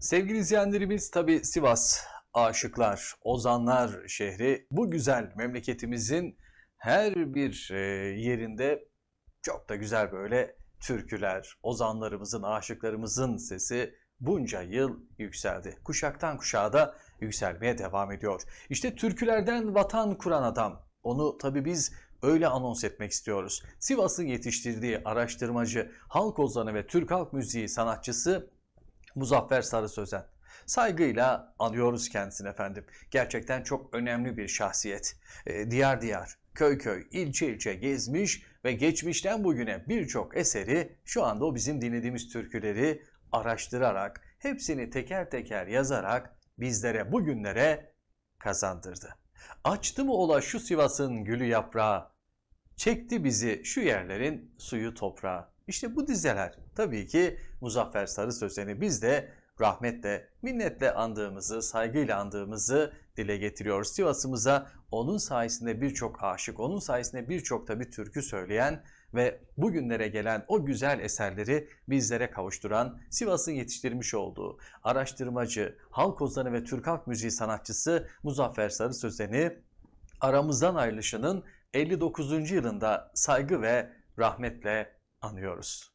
Sevgili izleyenlerimiz tabi Sivas aşıklar, ozanlar şehri bu güzel memleketimizin her bir e, yerinde çok da güzel böyle türküler, ozanlarımızın, aşıklarımızın sesi bunca yıl yükseldi. Kuşaktan kuşağa da yükselmeye devam ediyor. İşte türkülerden vatan kuran adam. Onu tabi biz öyle anons etmek istiyoruz. Sivas'ın yetiştirdiği araştırmacı, halk ozanı ve Türk halk müziği sanatçısı Muzaffer Sarı Sözen. Saygıyla anıyoruz kendisini efendim. Gerçekten çok önemli bir şahsiyet. E, diyar diyar, köy köy, ilçe ilçe gezmiş ve geçmişten bugüne birçok eseri şu anda o bizim dinlediğimiz türküleri araştırarak, hepsini teker teker yazarak bizlere bugünlere kazandırdı. Açtı mı ola şu Sivas'ın gülü yaprağı, çekti bizi şu yerlerin suyu toprağı. İşte bu dizeler tabii ki Muzaffer Sarı Sözen'i biz de rahmetle, minnetle andığımızı, saygıyla andığımızı dile getiriyor. Sivas'ımıza onun sayesinde birçok aşık, onun sayesinde birçok tabi türkü söyleyen ve bugünlere gelen o güzel eserleri bizlere kavuşturan Sivas'ın yetiştirmiş olduğu araştırmacı, halk ozanı ve Türk halk müziği sanatçısı Muzaffer Sarı Sözen'i aramızdan ayrılışının 59. yılında saygı ve rahmetle anıyoruz.